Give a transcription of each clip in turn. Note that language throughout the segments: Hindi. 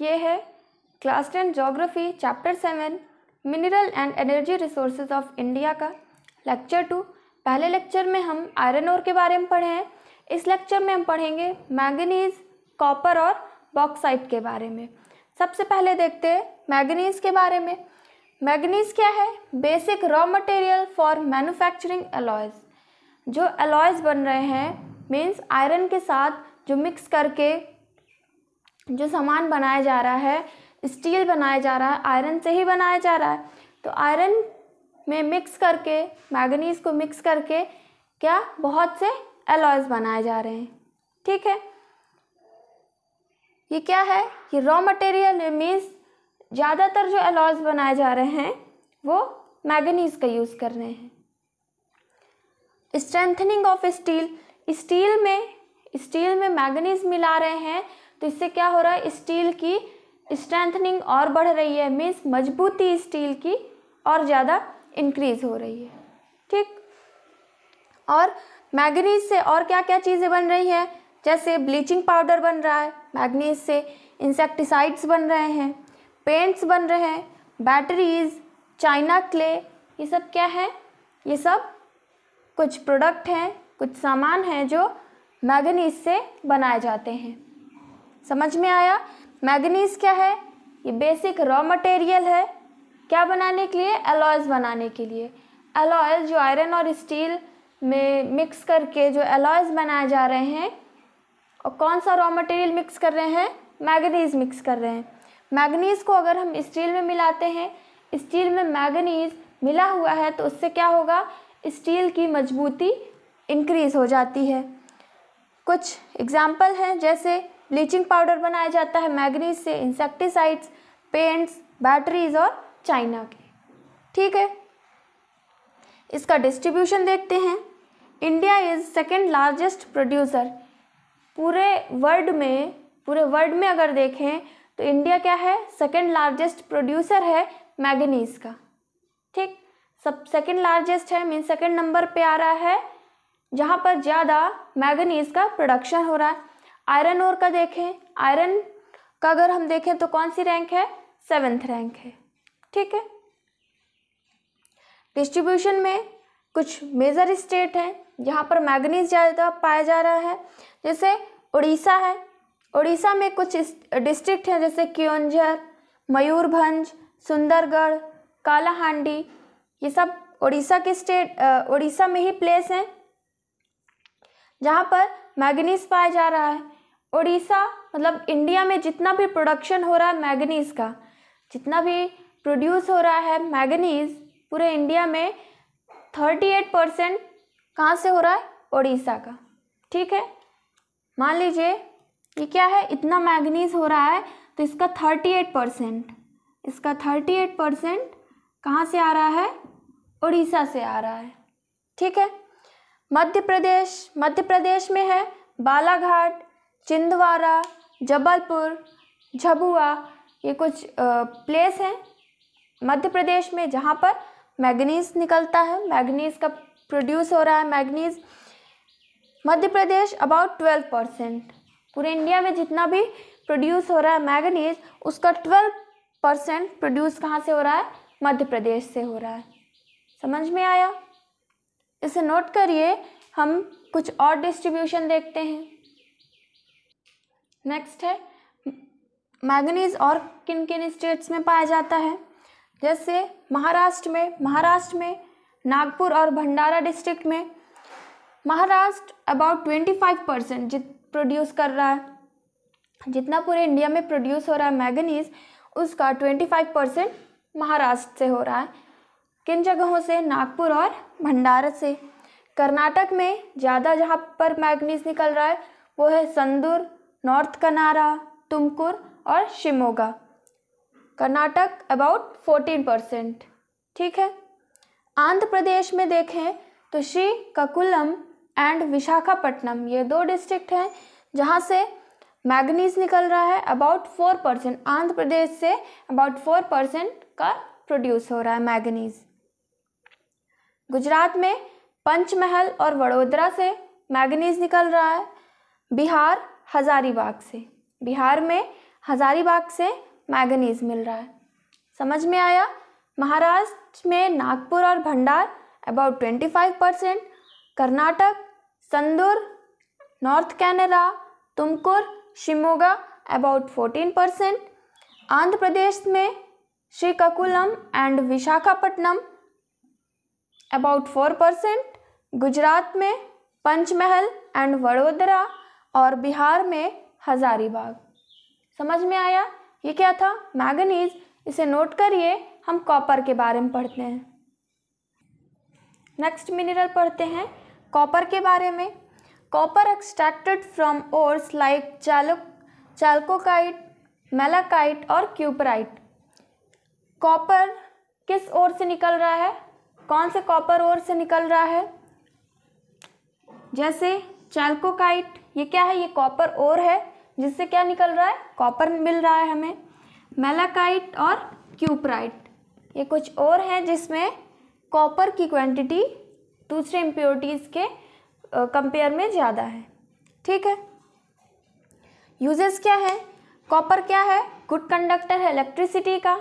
ये है class ten geography chapter seven mineral and energy resources of India का लेक्चर टू पहले लेक्चर में हम आयरन और के बारे में पढ़े हैं इस लेक्चर में हम पढ़ेंगे मैगनीज कॉपर और बॉक्साइट के बारे में सबसे पहले देखते हैं मैगनीज के बारे में मैगनीज क्या है basic raw material for manufacturing alloys जो अलॉयज बन रहे हैं मीन्स आयरन के साथ जो मिक्स करके जो सामान बनाया जा रहा है स्टील बनाया जा रहा है आयरन से ही बनाया जा रहा है तो आयरन में मिक्स करके मैगनीज को मिक्स करके क्या बहुत से एलॉयज बनाए जा रहे हैं ठीक है ये क्या है ये रॉ मटेरियल मीन्स ज़्यादातर जो एलॉयज बनाए जा रहे हैं वो मैगनीज का यूज़ कर रहे हैं स्ट्रेंथनिंग ऑफ स्टील स्टील में स्टील में मैगनीज मिला रहे हैं तो इससे क्या हो रहा है स्टील की स्ट्रेंथनिंग और बढ़ रही है मीन्स मजबूती स्टील की और ज़्यादा इंक्रीज हो रही है ठीक और मैगनीज से और क्या क्या चीज़ें बन रही है जैसे ब्लीचिंग पाउडर बन रहा है मैगनीज से इंसेक्टिसाइड्स बन रहे हैं पेंट्स बन रहे हैं बैटरीज चाइना क्ले ये सब क्या है ये सब कुछ प्रोडक्ट हैं कुछ सामान हैं जो मैगनीज से बनाए जाते हैं समझ में आया मैगनीज़ क्या है ये बेसिक रॉ मटेरियल है क्या बनाने के लिए एलॉयज बनाने के लिए एलॉयज जो आयरन और स्टील में मिक्स करके जो एलॉयज बनाए जा रहे हैं और कौन सा रॉ मटेरियल मिक्स कर रहे हैं मैगनीज मिक्स कर रहे हैं मैगनीज को अगर हम स्टील में मिलाते हैं स्टील में मैगनीज मिला हुआ है तो उससे क्या होगा स्टील की मजबूती इंक्रीज हो जाती है कुछ एग्जाम्पल हैं जैसे ब्लीचिंग पाउडर बनाया जाता है मैगनीज से इंसेक्टिसाइड्स पेंट्स बैटरीज और चाइना के ठीक है इसका डिस्ट्रीब्यूशन देखते हैं India is second largest producer पूरे वर्ल्ड में पूरे वर्ल्ड में अगर देखें तो इंडिया क्या है सेकेंड लार्जेस्ट प्रोड्यूसर है मैगनीज का ठीक सब सेकेंड लार्जेस्ट है मीन सेकेंड नंबर पे आ रहा है जहाँ पर ज़्यादा मैगनीज का प्रोडक्शन हो रहा है आयरन ओर का देखें आयरन का अगर हम देखें तो कौन सी रैंक है सेवेंथ रैंक है ठीक है डिस्ट्रीब्यूशन में कुछ मेजर स्टेट हैं जहाँ पर मैगनीज ज़्यादा पाया जा रहा है जैसे उड़ीसा है उड़ीसा में कुछ डिस्ट्रिक्ट हैं जैसे क्योंझर मयूरभंज सुंदरगढ़ कालाहांडी ये सब उड़ीसा के स्टेट उड़ीसा में ही प्लेस हैं जहाँ पर मैगनीज पाया जा रहा है उड़ीसा मतलब इंडिया में जितना भी प्रोडक्शन हो रहा है मैगनीज़ का जितना भी प्रोड्यूस हो रहा है मैगनीज़ पूरे इंडिया में थर्टी एट परसेंट कहाँ से हो रहा है उड़ीसा का ठीक है मान लीजिए ये क्या है इतना मैगनीज हो रहा है तो इसका थर्टी एट परसेंट इसका थर्टी एट परसेंट कहाँ से आ रहा है उड़ीसा से आ रहा है ठीक है मध्य प्रदेश मध्य प्रदेश में है बालाघाट चिंदवारा जबलपुर झबुआ ये कुछ प्लेस हैं मध्य प्रदेश में जहाँ पर मैगनीज निकलता है मैगनीज का प्रोड्यूस हो रहा है manganese Madhya Pradesh about twelve percent पूरे इंडिया में जितना भी प्रोड्यूस हो रहा है मैगनीज उसका ट्वेल्व परसेंट प्रोड्यूस कहाँ से हो रहा है मध्य प्रदेश से हो रहा है समझ में आया इसे नोट करिए हम कुछ और डिस्ट्रीब्यूशन देखते हैं नेक्स्ट है मैगनीज़ और किन किन स्टेट्स में पाया जाता है जैसे महाराष्ट्र में महाराष्ट्र में नागपुर और भंडारा डिस्ट्रिक्ट में Maharashtra about twenty five percent जित प्रोड्यूस कर रहा है जितना पूरे इंडिया में प्रोड्यूस हो रहा है मैगनीज उसका ट्वेंटी फाइव परसेंट महाराष्ट्र से हो रहा है किन जगहों से नागपुर और भंडारा से कर्नाटक में ज़्यादा जहाँ पर मैगनीज निकल रहा है वो है संदूर नॉर्थ कनारा तुमकुर और Shimoga Karnataka about fourteen percent ठीक है आंध्र प्रदेश में देखें तो श्री ककुलम एंड विशाखापट्टनम ये दो डिस्ट्रिक्ट हैं जहाँ से मैगनीज निकल रहा है about four percent Andhra Pradesh से अबाउट फोर परसेंट का प्रोड्यूस हो रहा है मैगनीज गुजरात में पंचमहल और वडोदरा से मैगनीज निकल रहा है बिहार हज़ारीबाग से बिहार में हज़ारीबाग से मैगनीज मिल रहा है समझ में आया महाराष्ट्र में नागपुर और Bhandara about twenty five percent Karnataka Sandur north Kanara Tumkur Shimoga about fourteen percent Andhra Pradesh में Srikakulam and Visakhapatnam about four percent Gujarat में पंचमहल एंड वडोदरा और बिहार में हजारीबाग समझ में आया ये क्या था मैगनीज इसे नोट करिए हम कॉपर के बारे में पढ़ते हैं नेक्स्ट मिनरल पढ़ते हैं कॉपर के बारे में copper extracted from ores like चालो चालकोकाइट मेलाकाइट और क्यूपराइट कॉपर किस ओर से निकल रहा है कौन से कॉपर ओर से निकल रहा है जैसे चालकोकाइट ये क्या है ये कॉपर ओर है जिससे क्या निकल रहा है कॉपर मिल रहा है हमें मेलाकाइट और क्यूपराइट ये कुछ और हैं जिसमें कॉपर की क्वांटिटी दूसरे इम्प्योरिटीज़ के कंपेयर में ज़्यादा है ठीक है यूजेस क्या है कॉपर क्या है गुड कंडक्टर है इलेक्ट्रिसिटी का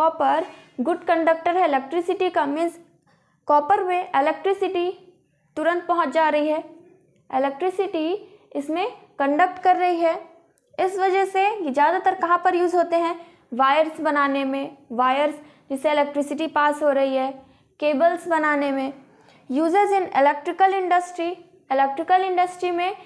कॉपर गुड कंडक्टर है इलेक्ट्रिसिटी का मीन्स कॉपर में इलेक्ट्रिसिटी तुरंत पहुंच जा रही है इलेक्ट्रिसिटी इसमें कंडक्ट कर रही है इस वजह से ये ज़्यादातर कहाँ पर यूज़ होते हैं वायर्स बनाने में वायर्स जिससे इलेक्ट्रिसिटी पास हो रही है केबल्स बनाने में uses in electrical industry electrical industry में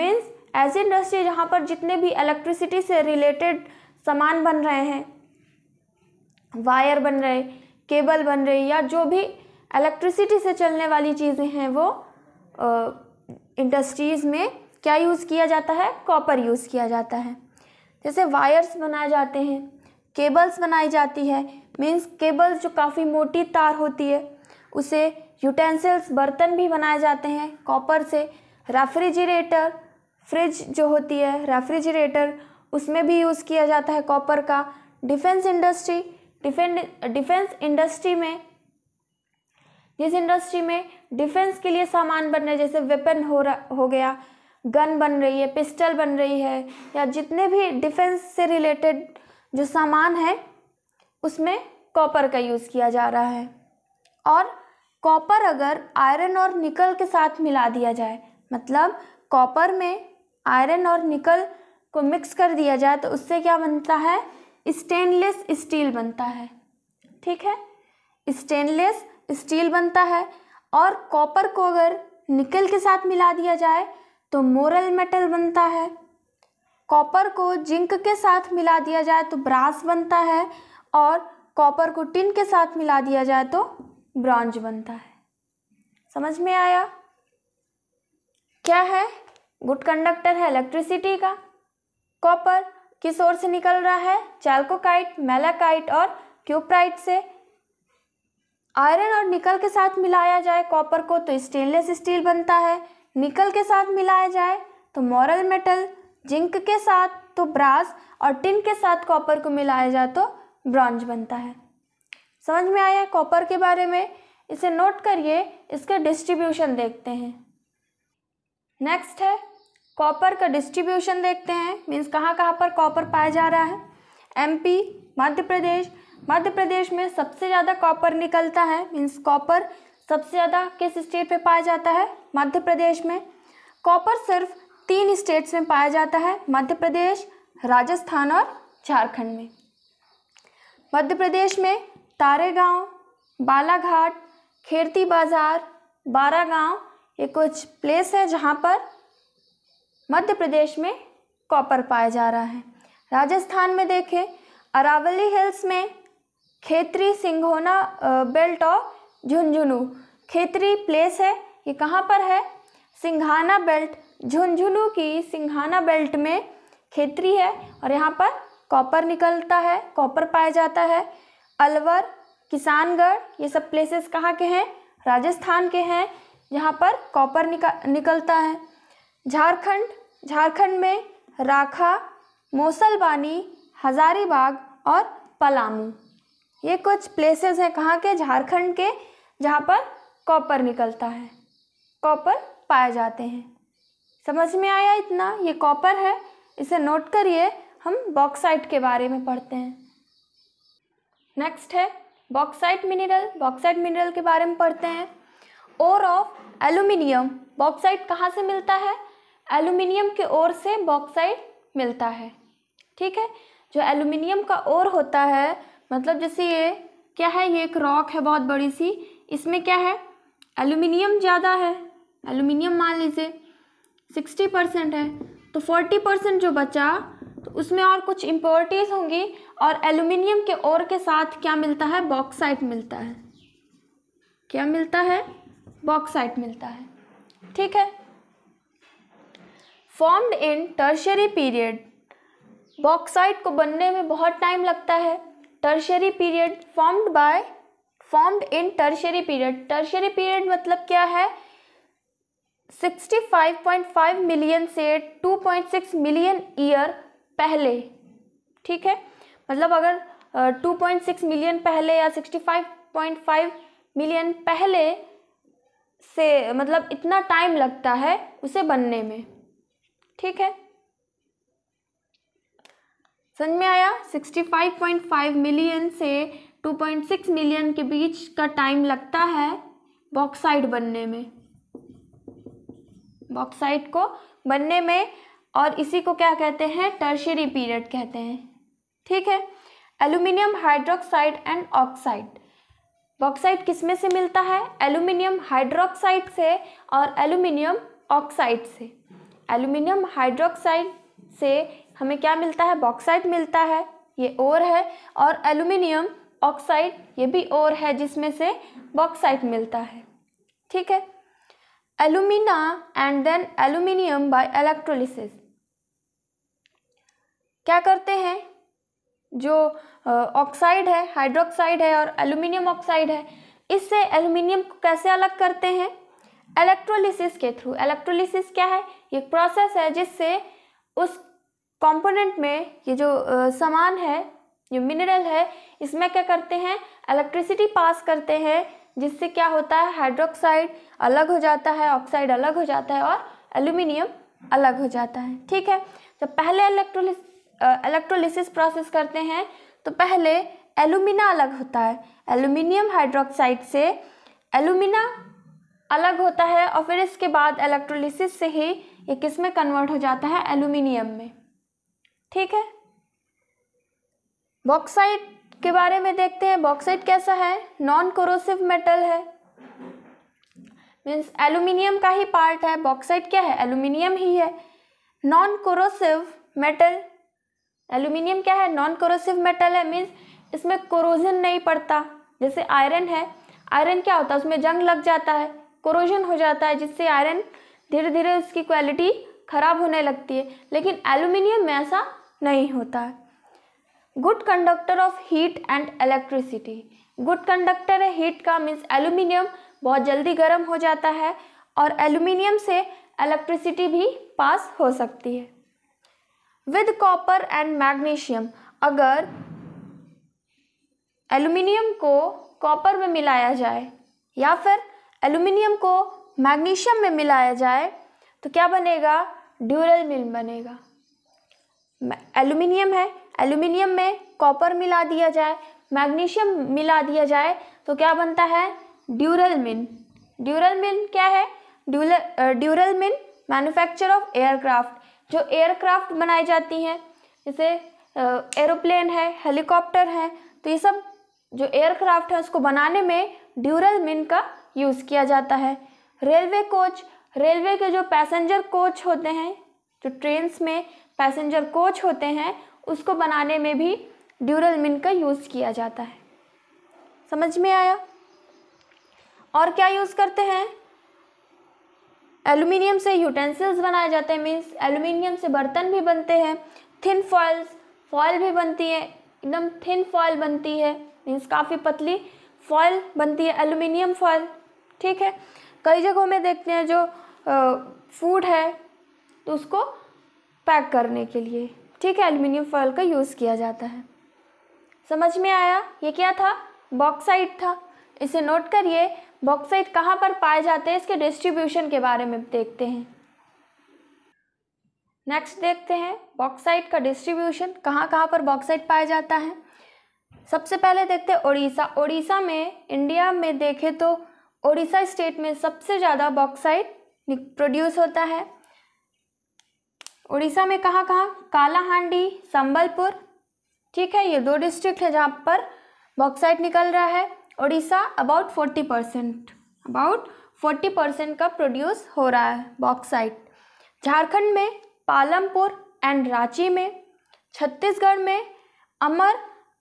मीन्स ऐसी इंडस्ट्री जहाँ पर जितने भी इलेक्ट्रिसिटी से रिलेटेड सामान बन रहे हैं वायर बन रहे केबल बन रही या जो भी इलेक्ट्रिसिटी से चलने वाली चीज़ें हैं वो इंडस्ट्रीज़ में क्या यूज़ किया जाता है कॉपर यूज़ किया जाता है जैसे वायर्स बनाए जाते हैं केबल्स बनाई जाती है मीन्स केबल्स जो काफ़ी मोटी तार होती है उसे यूटेंसिल्स बर्तन भी बनाए जाते हैं कॉपर से रेफ्रिजरेटर फ्रिज जो होती है रेफ्रिजरेटर उसमें भी यूज़ किया जाता है कॉपर का defence industry defend defence industry में जिस इंडस्ट्री में डिफेंस के लिए सामान बनने जैसे वेपन हो रहा हो गया गन बन रही है पिस्टल बन रही है या जितने भी डिफेंस से रिलेटेड जो सामान है उसमें कॉपर का यूज़ किया जा रहा है और कॉपर अगर आयरन और निकल के साथ मिला दिया जाए मतलब कॉपर में आयरन और निकल को मिक्स कर दिया जाए तो उससे क्या बनता है स्टेनलेस स्टील बनता है ठीक है स्टेनलेस स्टील बनता है और कॉपर को अगर निकल के साथ मिला दिया जाए तो मोरल मेटल बनता है कॉपर को जिंक के साथ मिला दिया जाए तो ब्रास बनता है और कॉपर को टिन के साथ मिला दिया जाए तो ब्रॉन्ज बनता है समझ में आया क्या है गुड कंडक्टर है इलेक्ट्रिसिटी का कॉपर किस ओर से निकल रहा है चैल्कोकाइट मेलाकाइट और क्यूप्राइट से आयरन और निकल के साथ मिलाया जाए कॉपर को तो स्टेनलेस स्टील बनता है निकल के साथ मिलाया जाए तो मॉरल मेटल जिंक के साथ तो ब्रास और टिन के साथ कॉपर को मिलाया जाए तो ब्रॉन्ज बनता है समझ में आया कॉपर के बारे में इसे नोट करिए इसके डिस्ट्रीब्यूशन देखते हैं नेक्स्ट है कॉपर का डिस्ट्रीब्यूशन देखते हैं मीन्स कहाँ कहाँ पर कॉपर पाया जा रहा है एमपी मध्य प्रदेश मध्य प्रदेश में सबसे ज़्यादा कॉपर निकलता है मीन्स कॉपर सबसे ज़्यादा किस स्टेट में पाया जाता है मध्य प्रदेश में कॉपर सिर्फ तीन स्टेट्स में पाया जाता है मध्य प्रदेश राजस्थान और झारखंड में मध्य प्रदेश में तारेगांव बालाघाट खेरती बाज़ार बारागांव ये कुछ प्लेस है जहाँ पर मध्य प्रदेश में कॉपर पाया जा रहा है राजस्थान में देखें अरावली हिल्स में खेतरी सिंघोना बेल्ट और झुंझुनू खेतरी प्लेस है ये कहाँ पर है सिंघाना बेल्ट झुंझुनू की सिंघाना बेल्ट में खेतरी है और यहाँ पर कॉपर निकलता है कॉपर पाया जाता है अलवर किसानगढ़ ये सब प्लेसेस कहाँ के हैं राजस्थान के हैं यहाँ पर कॉपर निका निकलता है झारखंड झारखंड में राखा मोसलबानी हजारीबाग और पलामू ये कुछ प्लेसेस हैं कहाँ के झारखंड के जहाँ पर कॉपर निकलता है कॉपर पाए जाते हैं समझ में आया इतना ये कॉपर है इसे नोट करिए हम बॉक्साइट के बारे में पढ़ते हैं नेक्स्ट है बॉक्साइट मिनरल बॉक्साइट मिनरल के बारे में पढ़ते हैं ओर ऑफ एल्यूमिनियम बॉक्साइट कहाँ से मिलता है एल्यूमिनियम के ओर से बॉक्साइट मिलता है ठीक है जो एल्यूमिनियम का ओर होता है मतलब जैसे ये क्या है ये एक रॉक है बहुत बड़ी सी इसमें क्या है एल्यूमिनियम ज़्यादा है एल्यूमिनियम मान लीजिए सिक्सटी परसेंट है तो फोर्टी परसेंट जो बचा तो उसमें और कुछ इम्पोर्टीज होंगी और एल्यूमिनियम के और के साथ क्या मिलता है बॉक्साइट मिलता है क्या मिलता है बॉक्साइट मिलता है ठीक है formed in tertiary period bauxite को बनने में बहुत टाइम लगता है tertiary period formed by formed in tertiary period tertiary period मतलब क्या है 65.5 मिलियन से 2.6 मिलियन ईयर पहले ठीक है मतलब अगर 2.6 मिलियन पहले या 65.5 मिलियन पहले से मतलब इतना टाइम लगता है उसे बनने में ठीक है समझ में आया 65.5 मिलियन से 2.6 मिलियन के बीच का टाइम लगता है बॉक्साइड बनने में बॉक्साइड को बनने में और इसी को क्या कहते हैं टर्शरी पीरियड कहते हैं ठीक है aluminium hydroxide and oxide bauxite किस में से मिलता है एल्यूमिनियम हाइड्रोक्साइड से और एल्यूमिनियम ऑक्साइड से एल्यूमिनियम हाइड्रोक्साइड से हमें क्या मिलता है बॉक्साइड मिलता है ये और है और एल्यूमिनियम ऑक्साइड ये भी और है जिसमें से बॉक्साइड मिलता है ठीक है alumina and then aluminium by electrolysis क्या करते हैं जो ऑक्साइड है हाइड्रोक्साइड है और एल्यूमिनियम ऑक्साइड है इससे एल्यूमिनियम को कैसे अलग करते हैं इलेक्ट्रोलिसिस के थ्रू इलेक्ट्रोलिसिस क्या है ये प्रोसेस है जिससे उस कंपोनेंट में ये जो सामान है जो मिनरल है इसमें क्या करते हैं इलेक्ट्रिसिटी पास करते हैं जिससे क्या होता है हाइड्रोक्साइड अलग हो जाता है ऑक्साइड अलग हो जाता है और एल्यूमिनियम अलग हो जाता है ठीक है तो पहले इलेक्ट्रोलिस इलेक्ट्रोलिसिस प्रोसेस करते हैं तो पहले एलुमिना अलग होता है एल्यूमिनियम हाइड्रोक्साइड से एलुमिना अलग होता है और फिर इसके बाद इलेक्ट्रोलिसिस से ही ये किस में कन्वर्ट हो जाता है एल्यूमिनियम में ठीक है बॉक्साइट के बारे में देखते हैं बॉक्साइट कैसा है नॉन कोरोसिव मेटल है मीन्स एल्यूमिनियम का ही पार्ट है बॉक्साइट क्या है एल्यूमिनियम ही है नॉन कोरोसिव मेटल एल्यूमिनियम क्या है नॉन कोरोसिव मेटल है मीन्स इसमें कोरोजन नहीं पड़ता जैसे आयरन है आयरन क्या होता है उसमें जंग लग जाता है कोरोजन हो जाता है जिससे आयरन धीरे धीरे उसकी क्वालिटी ख़राब होने लगती है लेकिन एल्यूमिनियम में ऐसा नहीं होता है good conductor of heat and electricity good conductor है हीट का मीन्स एल्यूमिनियम बहुत जल्दी गर्म हो जाता है और एल्यूमिनियम से इलेक्ट्रिसिटी भी पास हो सकती है विद कॉपर एंड मैग्नीशियम अगर एल्यूमिनियम को कॉपर में मिलाया जाए या फिर एल्यूमिनियम को मैग्नीशियम में मिलाया जाए तो क्या बनेगा ड्यूरल मिल बनेगा एल्यूमिनियम है एल्यूमिनियम में कॉपर मिला दिया जाए मैग्नीशियम मिला दिया जाए तो क्या बनता है ड्यूरल मिन ड्यूरल मिन क्या है dural duralumin manufacture of aircraft जो एयरक्राफ्ट बनाई जाती हैं जैसे एरोप्लेन है हेलीकॉप्टर है तो ये सब जो एयरक्राफ्ट है उसको बनाने में ड्यूरल मिन का यूज़ किया जाता है रेलवे कोच रेलवे के जो पैसेंजर कोच होते हैं जो ट्रेन्स में पैसेंजर कोच होते हैं उसको बनाने में भी ड्यूरल मिन का यूज़ किया जाता है समझ में आया और क्या यूज़ करते हैं एल्यूमिनियम से यूटेंसिल्स बनाए जाते हैं मीन्स एल्यूमिनियम से बर्तन भी बनते हैं थिन फॉइल्स फॉल भी बनती है एकदम थिन फॉल बनती है मीन्स काफ़ी पतली फॉइल बनती है एल्यूमिनियम फॉल ठीक है कई जगहों में देखते हैं जो फूड है तो उसको पैक करने के लिए ठीक है एल्यूमिनियम फॉयल का यूज़ किया जाता है समझ में आया ये क्या था बॉक्साइट था इसे नोट करिए बॉक्साइट कहाँ पर पाए जाते हैं इसके डिस्ट्रीब्यूशन के बारे में देखते हैं नेक्स्ट देखते हैं बॉक्साइट का डिस्ट्रीब्यूशन कहाँ कहाँ पर बॉक्साइट पाया जाता है सबसे पहले देखते हैं ओडिशा ओडिशा में इंडिया में देखें तो ओडिशा स्टेट में सबसे ज़्यादा बॉक्साइट प्रोड्यूस होता है उड़ीसा में कहाँ कहाँ कालाहांडी संबलपुर ठीक है ये दो डिस्ट्रिक्ट है जहाँ पर बॉक्साइट निकल रहा है Orissa about forty percent about forty percent का प्रोड्यूस हो रहा है बॉक्साइट झारखंड में पालमपुर एंड रांची में छत्तीसगढ़ में अमर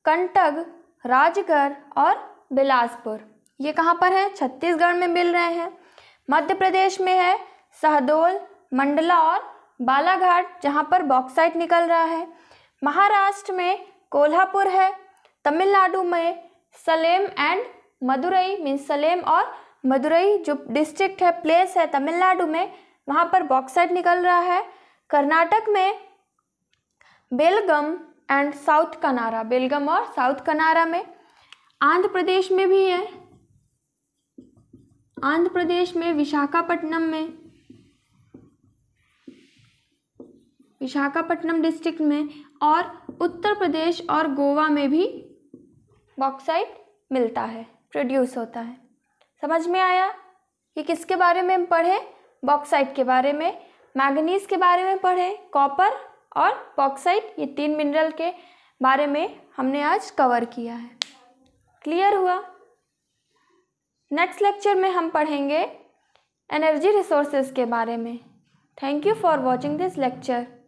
कंटक राजगढ़ और बिलासपुर ये कहाँ पर है छत्तीसगढ़ में मिल रहे हैं मध्य प्रदेश में है शहदोल मंडला और बालाघाट जहाँ पर बॉक्साइट निकल रहा है महाराष्ट्र में कोल्हापुर है तमिलनाडु में सलेम एंड मदुरई मीन्स सलेम और मदुरई जो डिस्ट्रिक्ट है प्लेस है तमिलनाडु में वहाँ पर बॉक्साइट निकल रहा है कर्नाटक में बेलगम एंड साउथ कनारा बेलगम और साउथ कनारा में आंध्र प्रदेश में भी है आंध्र प्रदेश में विशाखापट्टनम में विशाखापट्टनम डिस्ट्रिक्ट में और उत्तर प्रदेश और गोवा में भी बॉक्साइट मिलता है प्रोड्यूस होता है समझ में आया कि किसके बारे में हम पढ़े बॉक्साइट के बारे में मैगनीज के बारे में पढ़े कॉपर और बॉक्साइट ये तीन मिनरल के बारे में हमने आज कवर किया है क्लियर हुआ नेक्स्ट लेक्चर में हम पढ़ेंगे एनर्जी रिसोर्सेज के बारे में thank you for watching this lecture